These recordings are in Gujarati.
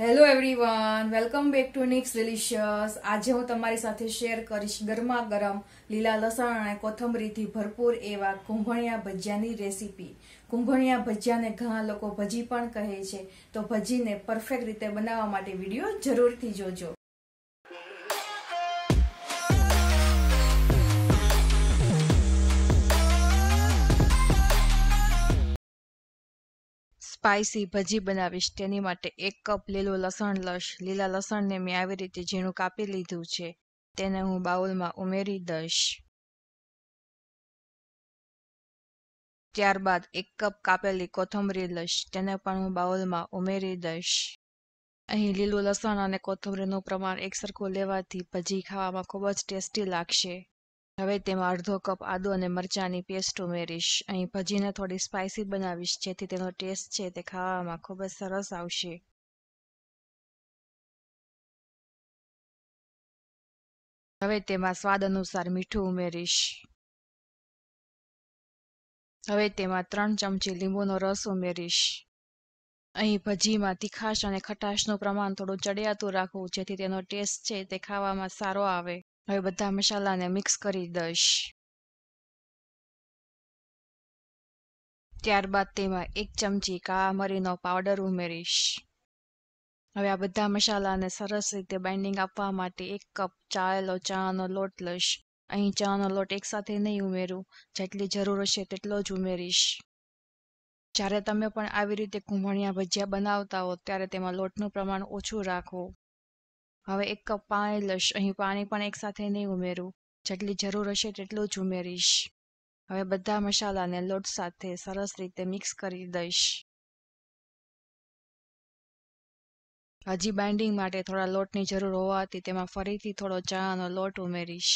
hello everyone welcome back to Nick's Delicious આજે હું તમારી સાથે શેર કરીશ ગરમા ગરમ લીલા લસણ અને કોથંબરીથી ભરપૂર એવા કુંભણિયા ભજીયાની રેસીપી કુંભણિયા ભજીયાને ઘણા લોકો ભજી પણ કહે છે તો ભજીને પરફેક્ટ રીતે બનાવવા માટે વિડીયો જરૂરથી જોજો સ્પાઇસી ભજી બનાવીશ તેની માટે એક કપ લીલું લસણ લઈશ લીલા લસણને મેં આવી રીતે ઝીણું કાપી લીધું છે તેને હું બાઉલમાં ઉમેરી દઈશ ત્યારબાદ એક કપ કાપેલી કોથમરી લઈશ તેને પણ હું બાઉલમાં ઉમેરી દઈશ અહીં લીલું લસણ અને કોથમરીનું પ્રમાણ એકસરખું લેવાથી ભજી ખાવામાં ખૂબ જ ટેસ્ટી લાગશે હવે તેમાં અડધો કપ આદુ અને મરચાંની પેસ્ટ ઉમેરીશ અહીં ભજીને થોડી સ્પાઇસી બનાવીશ જેથી તેનો ટેસ્ટ છે તે ખાવામાં ખૂબ જ સરસ આવશે હવે તેમાં સ્વાદ અનુસાર મીઠું ઉમેરીશ હવે તેમાં ત્રણ ચમચી લીંબુનો રસ ઉમેરીશ અહીં ભજીમાં તીખાશ અને ખટાશનું પ્રમાણ થોડું ચડિયાતું રાખવું જેથી તેનો ટેસ્ટ છે તે ખાવામાં સારો આવે હવે બધા મસાલાને મિક્સ કરી દઈશ ત્યારબાદ તેમાં એક ચમચી કાળા મરીનો પાવડર ઉમેરીશ હવે આ બધા મસાલાને સરસ રીતે બાઇન્ડિંગ આપવા માટે એક કપ ચાળેલો ચાનો લોટ લઈશ અહીં ચાનો લોટ એકસાથે નહીં ઉમેરું જેટલી જરૂર હશે તેટલો જ ઉમેરીશ જ્યારે તમે પણ આવી રીતે ઘૂંઘણિયા ભજીયા બનાવતા હો ત્યારે તેમાં લોટનું પ્રમાણ ઓછું રાખો હવે એક કપ પાણી લઈશ અહીં પાણી પણ એકસાથે નહીં ઉમેરું જેટલી જરૂર હશે તેટલું જ ઉમેરીશ હવે બધા મસાલાને લોટ સાથે સરસ રીતે મિક્સ કરી દઈશ હજી બાઇન્ડિંગ માટે થોડા લોટની જરૂર હોવાથી તેમાં ફરીથી થોડો ચાનો લોટ ઉમેરીશ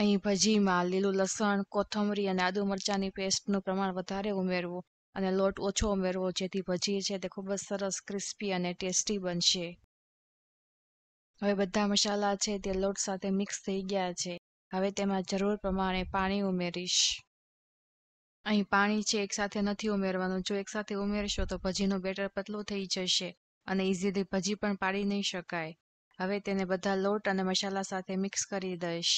અહીં ભજીમાં લીલું લસણ કોથમરી અને આદુ મરચાંની પેસ્ટનું પ્રમાણ વધારે ઉમેરવું અને લોટ ઓછો ઉમેરવો જેથી ભજી છે તે ખૂબ જ સરસ ક્રિસ્પી અને ટેસ્ટી બનશે હવે બધા મસાલા છે તે લોટ સાથે મિક્સ થઈ ગયા છે હવે તેમાં જરૂર પ્રમાણે પાણી ઉમેરીશ અહીં પાણી છે એકસાથે નથી ઉમેરવાનું જો એકસાથે ઉમેરશો તો ભજીનું બેટર પતલું થઈ જશે અને ઇઝીલી ભજી પણ પાડી નહીં શકાય હવે તેને બધા લોટ અને મસાલા સાથે મિક્સ કરી દઈશ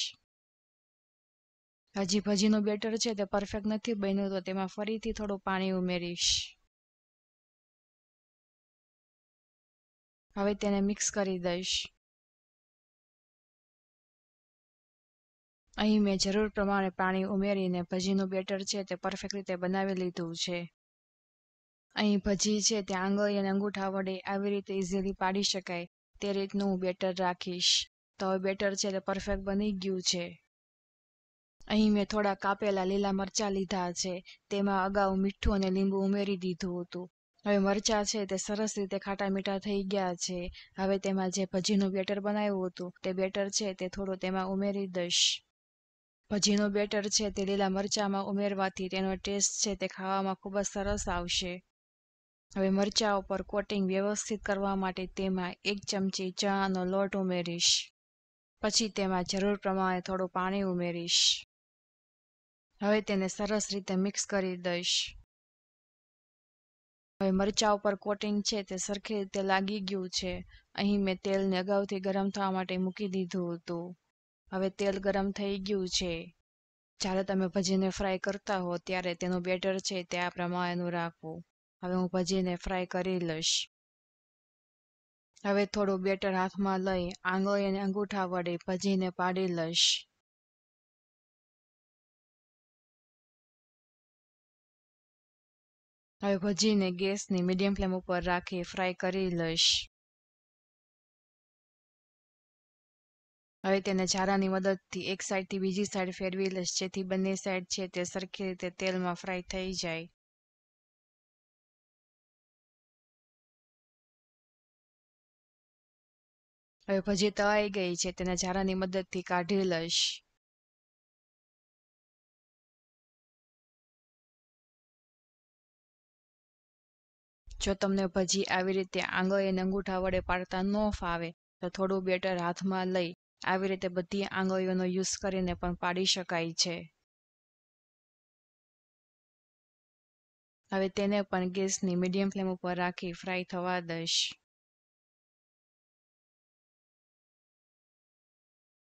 હજી ભજીનું બેટર છે તે પરફેક્ટ નથી બન્યું તો તેમાં ફરીથી થોડું પાણી ઉમેરીશ હવે તેને મિક્સ કરી દઈશ અહીં મેં જરૂર પ્રમાણે પાણી ઉમેરીને ભજીનું બેટર છે તે પરફેક્ટ રીતે બનાવી લીધું છે અહીં ભજી છે તે આંગળી અને અંગૂઠા વડે આવી રીતે ઇઝીલી પાડી શકાય તે રીતનું હું બેટર રાખીશ તો હવે બેટર છે તે પરફેક્ટ બની ગયું છે અહીં મેં થોડા કાપેલા લીલા મરચાં લીધા છે તેમાં અગાઉ મીઠું અને લીંબુ ઉમેરી દીધું હતું હવે મરચાં છે તે સરસ રીતે ખાટા મીઠા થઈ ગયા છે હવે તેમાં જે ભજીનું બેટર બનાવ્યું હતું તે બેટર છે તે થોડું તેમાં ઉમેરી દઈશ ભજીનું બેટર છે તે લીલા મરચાંમાં ઉમેરવાથી તેનો ટેસ્ટ છે તે ખાવામાં ખૂબ જ સરસ આવશે હવે મરચાં ઉપર કોટિંગ વ્યવસ્થિત કરવા માટે તેમાં એક ચમચી ચણાનો લોટ ઉમેરીશ પછી તેમાં જરૂર પ્રમાણે થોડું પાણી ઉમેરીશ હવે તેને સરસ રીતે મિક્સ કરી દઈશ હવે મરચાં ઉપર કોટિંગ છે તે સરખી રીતે લાગી ગયું છે અહીં મેં તેલને અગાઉથી ગરમ થવા માટે મૂકી દીધું હતું હવે તેલ ગરમ થઈ ગયું છે જ્યારે તમે ભજીને ફ્રાય કરતા હો ત્યારે તેનું બેટર છે તે આ પ્રમાણેનું રાખવું હવે હું ભજીને ફ્રાય કરી લઈશ હવે થોડું બેટર હાથમાં લઈ આંગળી અને અંગૂઠા વડે ભજીને પાડી લઈશ હવે ભજીને ગેસની મીડિયમ ફ્લેમ ઉપર રાખી ફ્રાય કરી લઈશ હવે તેને ઝારાની મદદથી એક સાઈડથી બીજી સાઈડ ફેરવી લઈશ જેથી બંને સાઈડ છે તે સરખી રીતે તેલમાં ફ્રાય થઈ જાય હવે ભજી તળાઈ ગઈ છે તેને ઝારાની મદદથી કાઢી લઈશ જો તમને ભજી આવી રીતે આંગળીએ અંગૂઠા વડે પાડતા ન ફાવે તો થોડું બેટર હાથમાં લઈ આવી રીતે બધી આંગળીઓનો યુઝ કરીને પણ પાડી શકાય છે હવે તેને પણ ગેસની મીડિયમ ફ્લેમ ઉપર રાખી ફ્રાય થવા દઈશ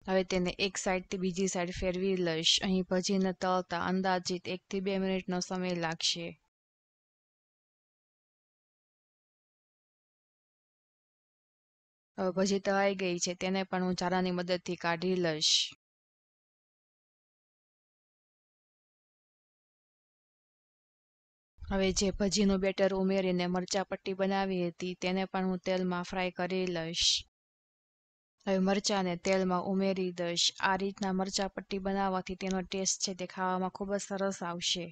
હવે તેને એક સાઈડથી બીજી સાઈડ ફેરવી લઈશ અહીં ભજીને તળતા અંદાજિત એકથી બે મિનિટનો સમય લાગશે હવે ભજી તળાઈ ગઈ છે તેને પણ હું ચારાની મદદથી કાઢી લઈશ હવે જે ભજીનું બેટર ઉમેરીને મરચા પટ્ટી બનાવી હતી તેને પણ હું તેલમાં ફ્રાય કરી લઈશ હવે મરચાંને તેલમાં ઉમેરી દઈશ આ રીતના મરચા પટ્ટી બનાવવાથી તેનો ટેસ્ટ છે તે ખાવામાં ખૂબ જ સરસ આવશે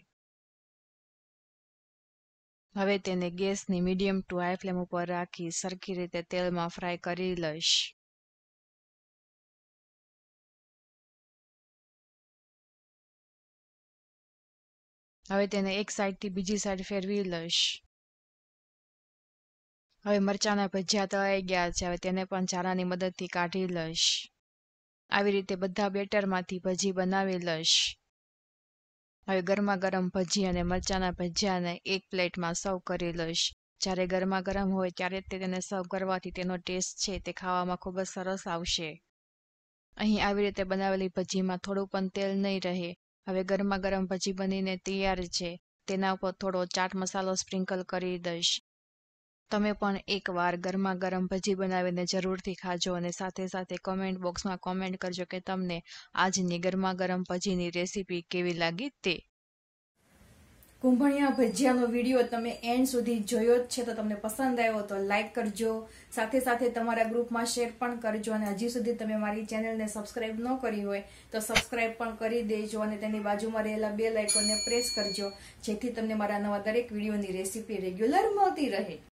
હવે તેને ગેસની મીડિયમ ટુ હાઈ ફ્લેમ ઉપર રાખી સરખી રીતે તેલમાં ફ્રાય કરી લઈશ હવે તેને એક સાઈડથી બીજી સાઈડ ફેરવી લઈશ હવે મરચાના ભજીયા તળાઈ ગયા છે હવે તેને પણ ચારાની મદદથી કાઢી લઈશ આવી રીતે બધા બેટરમાંથી ભજી બનાવી લઈશ હવે ગરમા ગરમ ભજી અને મરચાંના ભજીયાને એક પ્લેટમાં સર્વ કરી લઈશ જ્યારે ગરમા ગરમ હોય ત્યારે તે તેને સર્વ કરવાથી તેનો ટેસ્ટ છે તે ખાવામાં ખૂબ જ સરસ આવશે અહીં આવી રીતે બનાવેલી ભજીમાં થોડું પણ તેલ નહીં રહે હવે ગરમા ગરમ ભજી બનીને તૈયાર છે તેના ઉપર થોડો ચાટ મસાલો સ્પ્રિંકલ કરી દઈશ તમે પણ એકવાર ગરમા ગરમ ભજી બનાવીને જરૂરથી ખાજો અને સાથે સાથે કોમેન્ટ બોક્સમાં કોમેન્ટ કરજો કે તમને આજની ગરમા ગરમ ભજીની રેસીપી કેવી લાગી તે કુંભણિયા ભજીયાનો વિડીયો તમે એન્ડ સુધી જોયો જ છે તો તમને પસંદ આવ્યો તો લાઇક કરજો સાથે સાથે તમારા ગ્રુપમાં શેર પણ કરજો અને હજી સુધી તમે મારી ચેનલને સબસ્ક્રાઇબ ન કરી હોય તો સબસ્ક્રાઇબ પણ કરી દેજો અને તેની બાજુમાં રહેલા બે લાઇકોને પ્રેસ કરજો જેથી તમને મારા નવા દરેક વિડીયોની રેસીપી રેગ્યુલર મળતી રહે